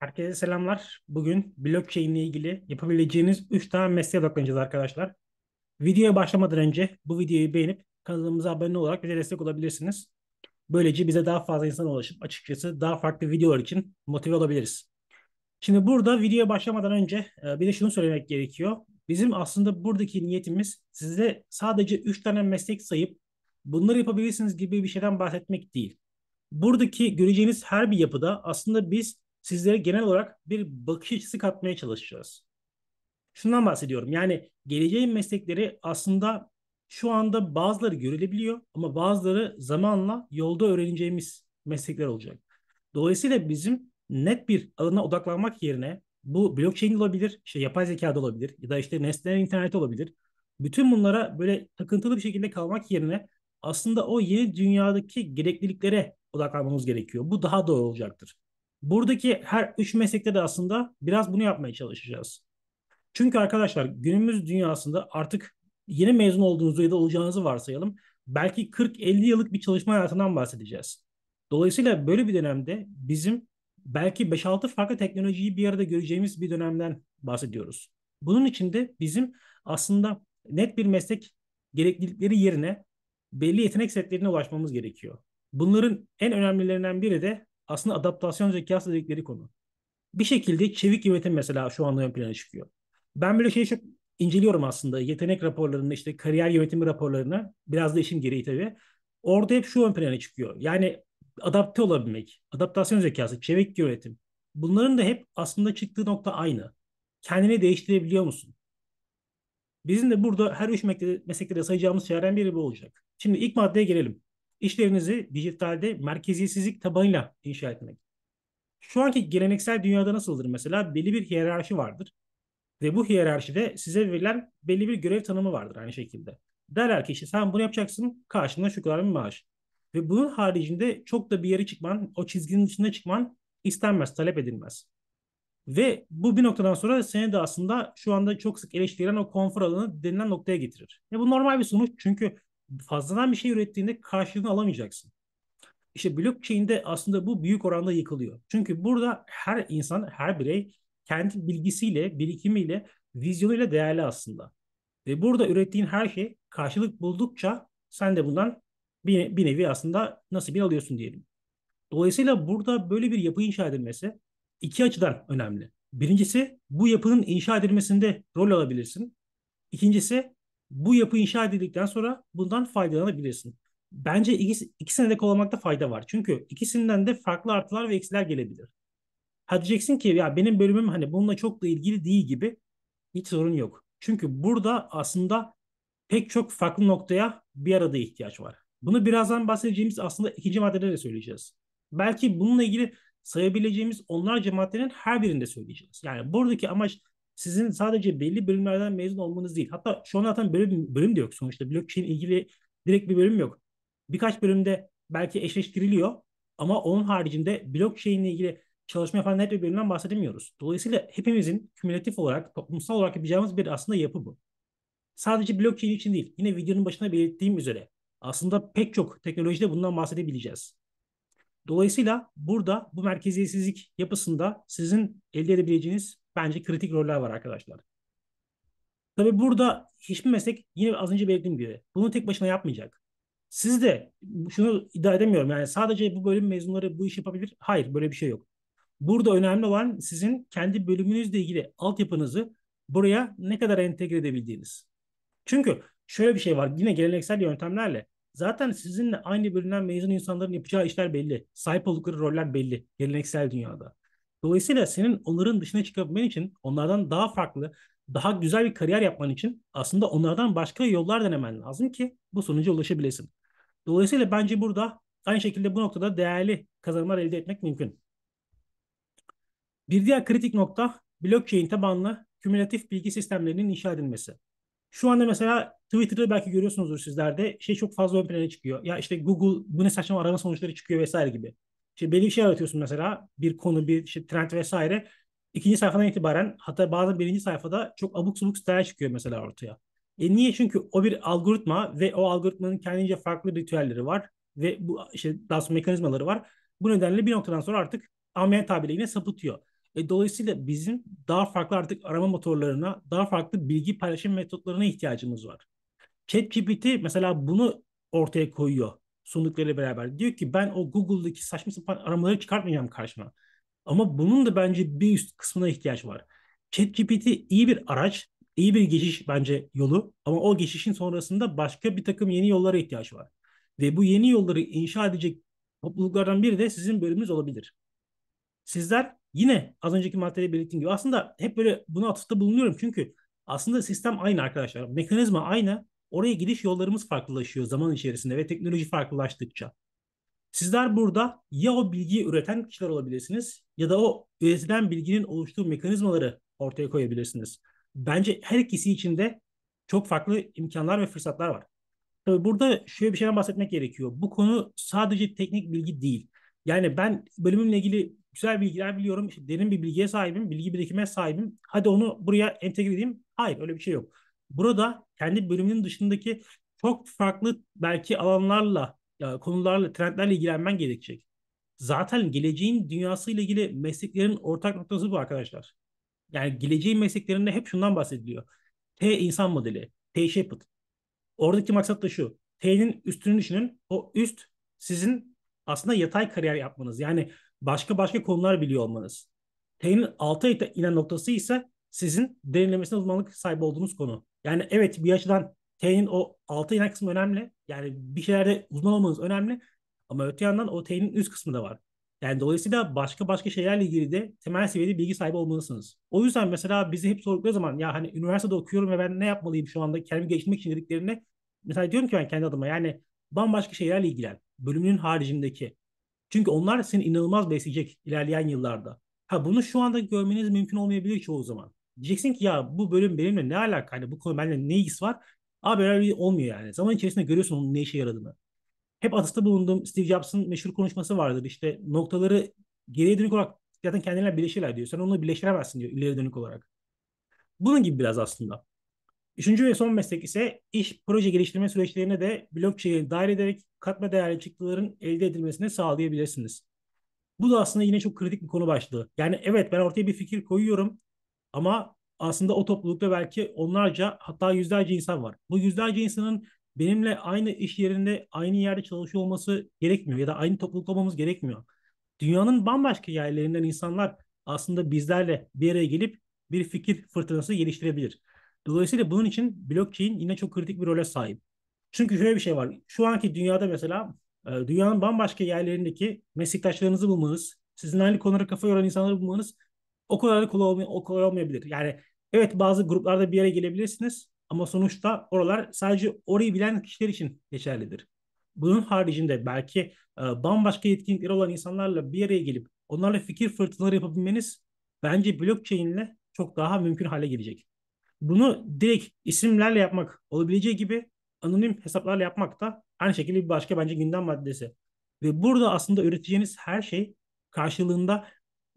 Herkese selamlar. Bugün blockchain ile ilgili yapabileceğiniz 3 tane mesleğe odaklanacağız arkadaşlar. Videoya başlamadan önce bu videoyu beğenip kanalımıza abone olarak bize destek olabilirsiniz. Böylece bize daha fazla insan ulaşıp açıkçası daha farklı videolar için motive olabiliriz. Şimdi burada videoya başlamadan önce e, bir de şunu söylemek gerekiyor. Bizim aslında buradaki niyetimiz size sadece 3 tane meslek sayıp bunları yapabilirsiniz gibi bir şeyden bahsetmek değil. Buradaki göreceğiniz her bir yapıda aslında biz sizlere genel olarak bir bakış açısı katmaya çalışacağız. Şundan bahsediyorum. Yani geleceğin meslekleri aslında şu anda bazıları görülebiliyor ama bazıları zamanla yolda öğreneceğimiz meslekler olacak. Dolayısıyla bizim net bir alana odaklanmak yerine bu blockchain olabilir, işte yapay zeka da olabilir ya da işte nesneler internet olabilir. Bütün bunlara böyle takıntılı bir şekilde kalmak yerine aslında o yeni dünyadaki gerekliliklere odaklanmamız gerekiyor. Bu daha doğru olacaktır. Buradaki her üç meslekte de aslında biraz bunu yapmaya çalışacağız. Çünkü arkadaşlar günümüz dünyasında artık yeni mezun olduğunuzu ya da olacağınızı varsayalım. Belki 40-50 yıllık bir çalışma hayatından bahsedeceğiz. Dolayısıyla böyle bir dönemde bizim belki 5-6 farklı teknolojiyi bir arada göreceğimiz bir dönemden bahsediyoruz. Bunun için de bizim aslında net bir meslek gereklilikleri yerine belli yetenek setlerine ulaşmamız gerekiyor. Bunların en önemlilerinden biri de aslında adaptasyon zekası dedikleri konu. Bir şekilde çevik yönetim mesela şu anda ön plana çıkıyor. Ben böyle şeyi çok inceliyorum aslında. Yetenek raporlarını işte kariyer yönetimi raporlarına biraz da işim gereği tabii. Orada hep şu ön plana çıkıyor. Yani adapte olabilmek, adaptasyon zekası, çevik yönetim. Bunların da hep aslında çıktığı nokta aynı. Kendini değiştirebiliyor musun? Bizim de burada her üç meslekte, meslekte de sayacağımız şeylerden biri bu olacak. Şimdi ilk maddeye gelelim işlerinizi dijitalde merkeziyetsizlik tabanıyla inşa etmek. Şu anki geleneksel dünyada nasıldır mesela? Belli bir hiyerarşi vardır. Ve bu hiyerarşide size verilen belli bir görev tanımı vardır aynı şekilde. Derler ki işte sen bunu yapacaksın karşında şu kadar bir maaş. Ve bunun haricinde çok da bir yere çıkman, o çizginin dışında çıkman istenmez, talep edilmez. Ve bu bir noktadan sonra seni de aslında şu anda çok sık eleştirilen o konfor alanı denilen noktaya getirir. Ya e, bu normal bir sonuç çünkü fazladan bir şey ürettiğinde karşılığını alamayacaksın. İşte blockchain'de aslında bu büyük oranda yıkılıyor. Çünkü burada her insan, her birey kendi bilgisiyle, birikimiyle, vizyonuyla değerli aslında. Ve burada ürettiğin her şey karşılık buldukça sen de bundan bir, bir nevi aslında nasıl bir alıyorsun diyelim. Dolayısıyla burada böyle bir yapı inşa edilmesi iki açıdan önemli. Birincisi bu yapının inşa edilmesinde rol alabilirsin. İkincisi bu yapı inşa edildikten sonra bundan faydalanabilirsin. Bence ikisi, ikisine de kovalamakta fayda var. Çünkü ikisinden de farklı artılar ve eksiler gelebilir. Ha diyeceksin ki ya benim bölümüm hani bununla çok da ilgili değil gibi hiç sorun yok. Çünkü burada aslında pek çok farklı noktaya bir arada ihtiyaç var. Bunu birazdan bahsedeceğimiz aslında ikinci maddede de söyleyeceğiz. Belki bununla ilgili sayabileceğimiz onlarca maddenin her birinde söyleyeceğiz. Yani buradaki amaç sizin sadece belli bölümlerden mezun olmanız değil. Hatta şu an zaten bölüm, bölüm de yok sonuçta. Blockchain ilgili direkt bir bölüm yok. Birkaç bölümde belki eşleştiriliyor ama onun haricinde blockchain ile ilgili çalışma yapan net bir bölümden bahsedemiyoruz. Dolayısıyla hepimizin kümülatif olarak, toplumsal olarak yapacağımız bir aslında yapı bu. Sadece blockchain için değil, yine videonun başına belirttiğim üzere aslında pek çok teknolojide bundan bahsedebileceğiz. Dolayısıyla burada bu merkeziyetsizlik yapısında sizin elde edebileceğiniz bence kritik roller var arkadaşlar. Tabi burada hiçbir meslek yine az önce belirttiğim gibi bunu tek başına yapmayacak. Siz de şunu iddia edemiyorum yani sadece bu bölüm mezunları bu işi yapabilir. Hayır böyle bir şey yok. Burada önemli olan sizin kendi bölümünüzle ilgili altyapınızı buraya ne kadar entegre edebildiğiniz. Çünkü şöyle bir şey var yine geleneksel yöntemlerle zaten sizinle aynı bölümden mezun insanların yapacağı işler belli. Sahip oldukları roller belli geleneksel dünyada. Dolayısıyla senin onların dışına çıkabilmen için, onlardan daha farklı, daha güzel bir kariyer yapman için aslında onlardan başka yollar denemen lazım ki bu sonuca ulaşabilesin. Dolayısıyla bence burada aynı şekilde bu noktada değerli kazanımlar elde etmek mümkün. Bir diğer kritik nokta blockchain tabanlı kümülatif bilgi sistemlerinin inşa edilmesi. Şu anda mesela Twitter'da belki görüyorsunuzdur sizlerde şey çok fazla ön plana çıkıyor. Ya işte Google bu ne saçma arama sonuçları çıkıyor vesaire gibi işte belli bir şey yaratıyorsun mesela bir konu bir işte trend vesaire. ikinci sayfadan itibaren hatta bazen birinci sayfada çok abuk subuk siteler çıkıyor mesela ortaya. E niye? Çünkü o bir algoritma ve o algoritmanın kendince farklı ritüelleri var ve bu işte daha sonra mekanizmaları var. Bu nedenle bir noktadan sonra artık amel tabiriyle yine sapıtıyor. E, dolayısıyla bizim daha farklı artık arama motorlarına, daha farklı bilgi paylaşım metotlarına ihtiyacımız var. ChatGPT mesela bunu ortaya koyuyor sunduklarıyla beraber. Diyor ki ben o Google'daki saçma sapan aramaları çıkartmayacağım karşıma. Ama bunun da bence bir üst kısmına ihtiyaç var. ChatGPT iyi bir araç, iyi bir geçiş bence yolu ama o geçişin sonrasında başka bir takım yeni yollara ihtiyaç var. Ve bu yeni yolları inşa edecek topluluklardan biri de sizin bölümünüz olabilir. Sizler yine az önceki maddede belirttiğim gibi aslında hep böyle buna atıfta bulunuyorum çünkü aslında sistem aynı arkadaşlar. Mekanizma aynı Oraya gidiş yollarımız farklılaşıyor zaman içerisinde ve teknoloji farklılaştıkça. Sizler burada ya o bilgiyi üreten kişiler olabilirsiniz ya da o üretilen bilginin oluştuğu mekanizmaları ortaya koyabilirsiniz. Bence her ikisi için de çok farklı imkanlar ve fırsatlar var. Tabii burada şöyle bir şeyden bahsetmek gerekiyor. Bu konu sadece teknik bilgi değil. Yani ben bölümümle ilgili güzel bilgiler biliyorum. İşte derin bir bilgiye sahibim, bilgi birikime sahibim. Hadi onu buraya entegre edeyim. Hayır öyle bir şey yok burada kendi bölümünün dışındaki çok farklı belki alanlarla, e, konularla, trendlerle ilgilenmen gerekecek. Zaten geleceğin dünyasıyla ilgili mesleklerin ortak noktası bu arkadaşlar. Yani geleceğin mesleklerinde hep şundan bahsediliyor. T insan modeli, T shaped. Oradaki maksat da şu. T'nin üstünü düşünün. O üst sizin aslında yatay kariyer yapmanız. Yani başka başka konular biliyor olmanız. T'nin altı inen noktası ise sizin derinlemesine uzmanlık sahibi olduğunuz konu. Yani evet bir açıdan T'nin o altı inek kısmı önemli. Yani bir şeylerde uzman olmanız önemli. Ama öte yandan o T'nin üst kısmı da var. Yani dolayısıyla başka başka şeylerle ilgili de temel seviyede bilgi sahibi olmalısınız. O yüzden mesela bizi hep sordukları zaman ya hani üniversitede okuyorum ve ben ne yapmalıyım şu anda kendimi geliştirmek için dediklerine mesela diyorum ki ben kendi adıma yani bambaşka şeylerle ilgilen. Bölümünün haricindeki. Çünkü onlar seni inanılmaz besleyecek ilerleyen yıllarda. Ha bunu şu anda görmeniz mümkün olmayabilir çoğu zaman diyeceksin ki ya bu bölüm benimle ne alaka? Hani bu konu benimle ne ilgisi var? Abi öyle olmuyor yani. Zaman içerisinde görüyorsun onun ne işe yaradığını. Hep atıfta bulunduğum Steve Jobs'ın meşhur konuşması vardır. İşte noktaları geriye dönük olarak zaten kendilerine birleşirler diyor. Sen onu birleştiremezsin diyor ileri dönük olarak. Bunun gibi biraz aslında. Üçüncü ve son meslek ise iş proje geliştirme süreçlerine de blockchain'i dair ederek katma değerli çıktıların elde edilmesini sağlayabilirsiniz. Bu da aslında yine çok kritik bir konu başlığı. Yani evet ben ortaya bir fikir koyuyorum. Ama aslında o toplulukta belki onlarca hatta yüzlerce insan var. Bu yüzlerce insanın benimle aynı iş yerinde, aynı yerde çalışıyor olması gerekmiyor ya da aynı topluluk olmamız gerekmiyor. Dünyanın bambaşka yerlerinden insanlar aslında bizlerle bir araya gelip bir fikir fırtınası geliştirebilir. Dolayısıyla bunun için blockchain yine çok kritik bir role sahip. Çünkü şöyle bir şey var. Şu anki dünyada mesela e, dünyanın bambaşka yerlerindeki meslektaşlarınızı bulmanız, sizin aynı konulara kafa yoran insanları bulmanız o kadar da kolay, olmay- o kolay olmayabilir. Yani evet bazı gruplarda bir yere gelebilirsiniz ama sonuçta oralar sadece orayı bilen kişiler için geçerlidir. Bunun haricinde belki e, bambaşka yetkinlikleri olan insanlarla bir araya gelip onlarla fikir fırtınaları yapabilmeniz bence blockchain ile çok daha mümkün hale gelecek. Bunu direkt isimlerle yapmak olabileceği gibi anonim hesaplarla yapmak da aynı şekilde bir başka bence gündem maddesi. Ve burada aslında üreteceğiniz her şey karşılığında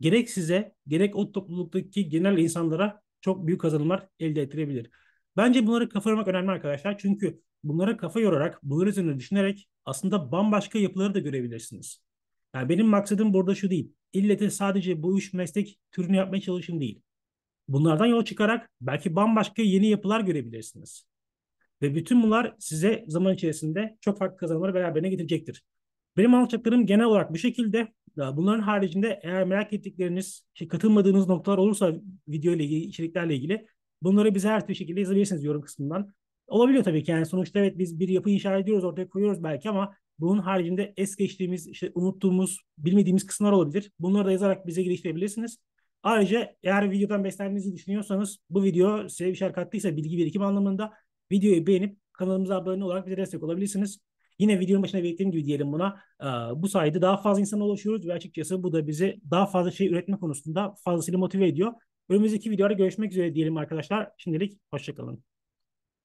gerek size gerek o topluluktaki genel insanlara çok büyük kazanımlar elde ettirebilir. Bence bunları kafa yormak önemli arkadaşlar. Çünkü bunlara kafa yorarak, bunlar üzerine düşünerek aslında bambaşka yapıları da görebilirsiniz. Yani benim maksadım burada şu değil. İllete sadece bu üç meslek türünü yapmaya çalışım değil. Bunlardan yola çıkarak belki bambaşka yeni yapılar görebilirsiniz. Ve bütün bunlar size zaman içerisinde çok farklı kazanımları beraberine getirecektir. Benim anlatacaklarım genel olarak bu şekilde. Bunların haricinde eğer merak ettikleriniz, katılmadığınız noktalar olursa video ile ilgili, içeriklerle ilgili bunları bize her türlü şekilde yazabilirsiniz yorum kısmından. Olabiliyor tabii ki yani sonuçta evet biz bir yapı inşa ediyoruz, ortaya koyuyoruz belki ama bunun haricinde es geçtiğimiz, işte unuttuğumuz, bilmediğimiz kısımlar olabilir. Bunları da yazarak bize geliştirebilirsiniz. Ayrıca eğer videodan beslendiğinizi düşünüyorsanız bu video size bir şeyler kattıysa bilgi birikim anlamında videoyu beğenip kanalımıza abone olarak bize destek olabilirsiniz. Yine videonun başına belirttiğim gibi diyelim buna bu sayede daha fazla insana ulaşıyoruz ve açıkçası bu da bizi daha fazla şey üretme konusunda fazlasıyla motive ediyor. Önümüzdeki videoda görüşmek üzere diyelim arkadaşlar. Şimdilik hoşçakalın.